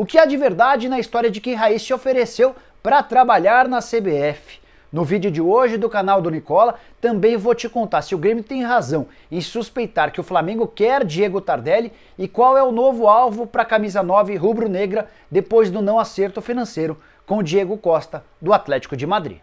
O que há de verdade na história de que Raiz se ofereceu para trabalhar na CBF? No vídeo de hoje do canal do Nicola, também vou te contar se o Grêmio tem razão em suspeitar que o Flamengo quer Diego Tardelli e qual é o novo alvo para a camisa 9 rubro-negra depois do não acerto financeiro com Diego Costa do Atlético de Madrid.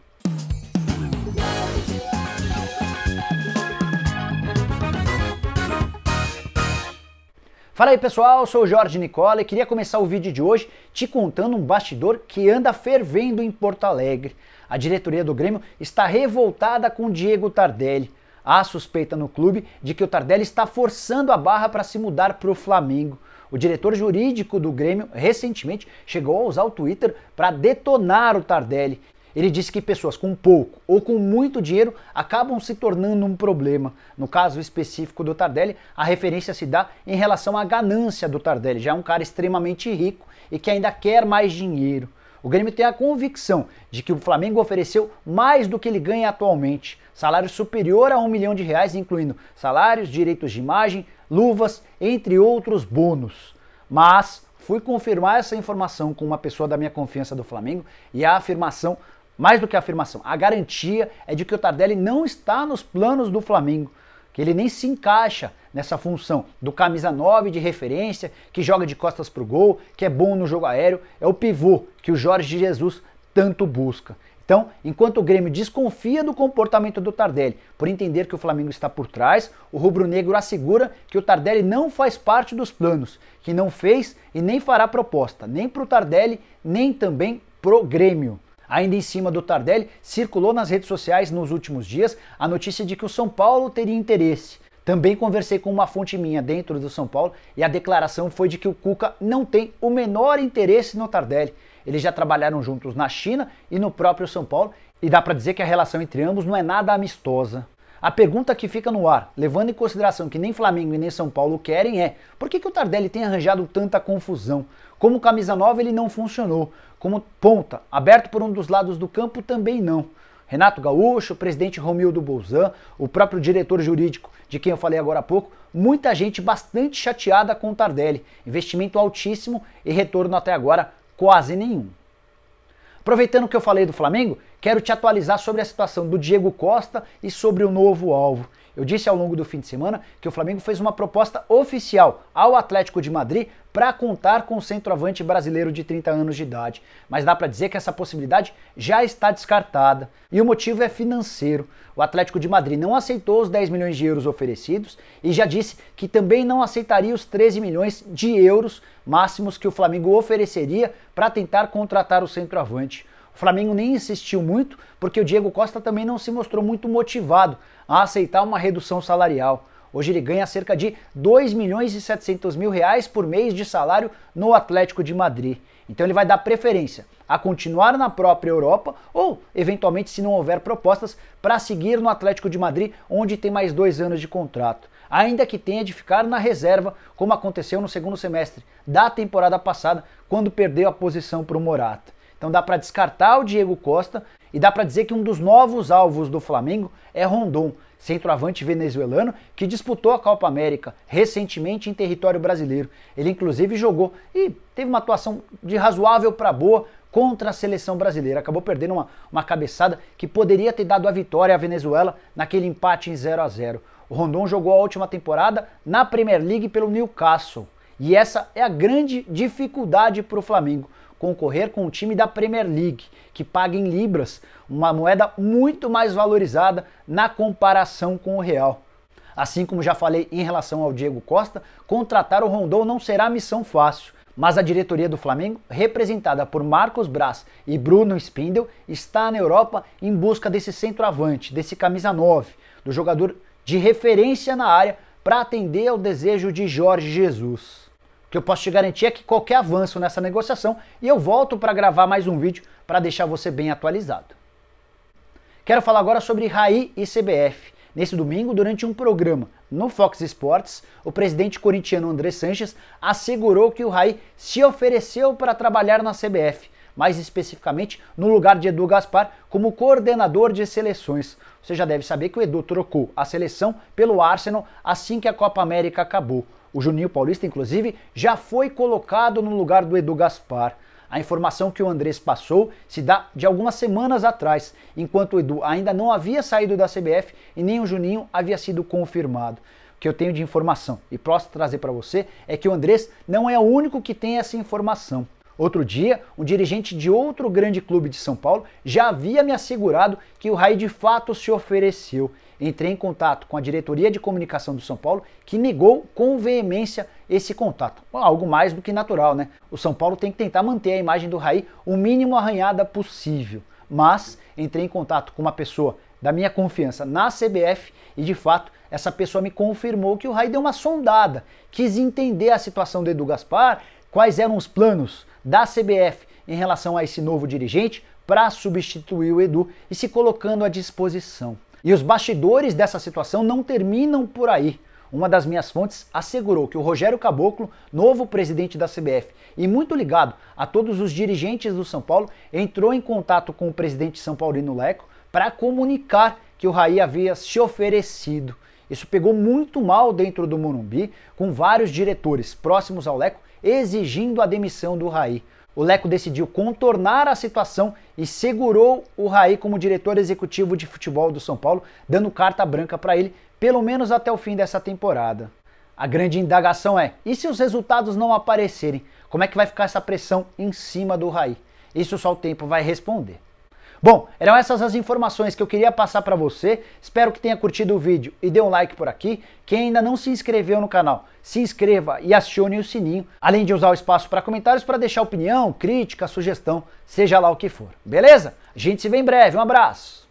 Fala aí pessoal, eu sou o Jorge Nicola e queria começar o vídeo de hoje te contando um bastidor que anda fervendo em Porto Alegre. A diretoria do Grêmio está revoltada com Diego Tardelli. Há suspeita no clube de que o Tardelli está forçando a barra para se mudar para o Flamengo. O diretor jurídico do Grêmio recentemente chegou a usar o Twitter para detonar o Tardelli ele disse que pessoas com pouco ou com muito dinheiro acabam se tornando um problema. No caso específico do Tardelli, a referência se dá em relação à ganância do Tardelli. Já é um cara extremamente rico e que ainda quer mais dinheiro. O Grêmio tem a convicção de que o Flamengo ofereceu mais do que ele ganha atualmente, salário superior a um milhão de reais, incluindo salários, direitos de imagem, luvas, entre outros bônus. Mas fui confirmar essa informação com uma pessoa da minha confiança do Flamengo e a afirmação mais do que a afirmação, a garantia é de que o Tardelli não está nos planos do Flamengo, que ele nem se encaixa nessa função do camisa 9 de referência, que joga de costas para o gol, que é bom no jogo aéreo, é o pivô que o Jorge Jesus tanto busca. Então, enquanto o Grêmio desconfia do comportamento do Tardelli por entender que o Flamengo está por trás, o rubro-negro assegura que o Tardelli não faz parte dos planos, que não fez e nem fará proposta, nem para o Tardelli, nem também pro Grêmio. Ainda em cima do Tardelli, circulou nas redes sociais nos últimos dias a notícia de que o São Paulo teria interesse. Também conversei com uma fonte minha dentro do São Paulo e a declaração foi de que o Cuca não tem o menor interesse no Tardelli. Eles já trabalharam juntos na China e no próprio São Paulo e dá para dizer que a relação entre ambos não é nada amistosa. A pergunta que fica no ar, levando em consideração que nem Flamengo e nem São Paulo querem, é por que, que o Tardelli tem arranjado tanta confusão? Como camisa nova ele não funcionou, como ponta, aberto por um dos lados do campo também não. Renato Gaúcho, o presidente Romildo Bolzan, o próprio diretor jurídico, de quem eu falei agora há pouco, muita gente bastante chateada com o Tardelli. Investimento altíssimo e retorno até agora quase nenhum. Aproveitando que eu falei do Flamengo, quero te atualizar sobre a situação do Diego Costa e sobre o novo alvo. Eu disse ao longo do fim de semana que o Flamengo fez uma proposta oficial ao Atlético de Madrid para contar com o centroavante brasileiro de 30 anos de idade, mas dá para dizer que essa possibilidade já está descartada. E o motivo é financeiro. O Atlético de Madrid não aceitou os 10 milhões de euros oferecidos e já disse que também não aceitaria os 13 milhões de euros máximos que o Flamengo ofereceria para tentar contratar o centroavante. O Flamengo nem insistiu muito, porque o Diego Costa também não se mostrou muito motivado a aceitar uma redução salarial. Hoje ele ganha cerca de 2 milhões e 700 mil reais por mês de salário no Atlético de Madrid. Então ele vai dar preferência a continuar na própria Europa ou, eventualmente, se não houver propostas, para seguir no Atlético de Madrid, onde tem mais dois anos de contrato. Ainda que tenha de ficar na reserva, como aconteceu no segundo semestre da temporada passada, quando perdeu a posição para o Morata. Então dá para descartar o Diego Costa e dá para dizer que um dos novos alvos do Flamengo é Rondon, centroavante venezuelano que disputou a Copa América recentemente em território brasileiro. Ele inclusive jogou e teve uma atuação de razoável para boa contra a seleção brasileira. Acabou perdendo uma, uma cabeçada que poderia ter dado a vitória à Venezuela naquele empate em 0 a 0. O Rondon jogou a última temporada na Premier League pelo Newcastle. E essa é a grande dificuldade para o Flamengo concorrer com o time da Premier League, que paga em libras, uma moeda muito mais valorizada na comparação com o real. Assim como já falei em relação ao Diego Costa, contratar o Rondon não será missão fácil, mas a diretoria do Flamengo, representada por Marcos Braz e Bruno Spindel, está na Europa em busca desse centroavante, desse camisa 9, do jogador de referência na área para atender ao desejo de Jorge Jesus que eu posso te garantir é que qualquer avanço nessa negociação e eu volto para gravar mais um vídeo para deixar você bem atualizado. Quero falar agora sobre Raí e CBF. Nesse domingo, durante um programa no Fox Sports, o presidente corintiano André Sanches assegurou que o Raí se ofereceu para trabalhar na CBF, mais especificamente no lugar de Edu Gaspar como coordenador de seleções. Você já deve saber que o Edu trocou a seleção pelo Arsenal assim que a Copa América acabou. O Juninho Paulista, inclusive, já foi colocado no lugar do Edu Gaspar. A informação que o Andrés passou se dá de algumas semanas atrás, enquanto o Edu ainda não havia saído da CBF e nem o Juninho havia sido confirmado. O que eu tenho de informação e posso trazer para você é que o Andrés não é o único que tem essa informação. Outro dia, um dirigente de outro grande clube de São Paulo já havia me assegurado que o Raí de fato se ofereceu. Entrei em contato com a diretoria de comunicação do São Paulo, que negou com veemência esse contato. Algo mais do que natural, né? O São Paulo tem que tentar manter a imagem do Raí o mínimo arranhada possível. Mas entrei em contato com uma pessoa da minha confiança na CBF e de fato essa pessoa me confirmou que o Raí deu uma sondada, quis entender a situação do Edu Gaspar quais eram os planos da CBF em relação a esse novo dirigente para substituir o Edu e se colocando à disposição. E os bastidores dessa situação não terminam por aí. Uma das minhas fontes assegurou que o Rogério Caboclo, novo presidente da CBF e muito ligado a todos os dirigentes do São Paulo, entrou em contato com o presidente São Paulino Leco para comunicar que o Raí havia se oferecido. Isso pegou muito mal dentro do Morumbi, com vários diretores próximos ao Leco exigindo a demissão do Raí. O Leco decidiu contornar a situação e segurou o Raí como diretor executivo de futebol do São Paulo, dando carta branca para ele, pelo menos até o fim dessa temporada. A grande indagação é: e se os resultados não aparecerem? Como é que vai ficar essa pressão em cima do Raí? Isso só o tempo vai responder. Bom, eram essas as informações que eu queria passar para você. Espero que tenha curtido o vídeo e dê um like por aqui. Quem ainda não se inscreveu no canal, se inscreva e acione o sininho, além de usar o espaço para comentários para deixar opinião, crítica, sugestão, seja lá o que for. Beleza? A gente se vê em breve. Um abraço.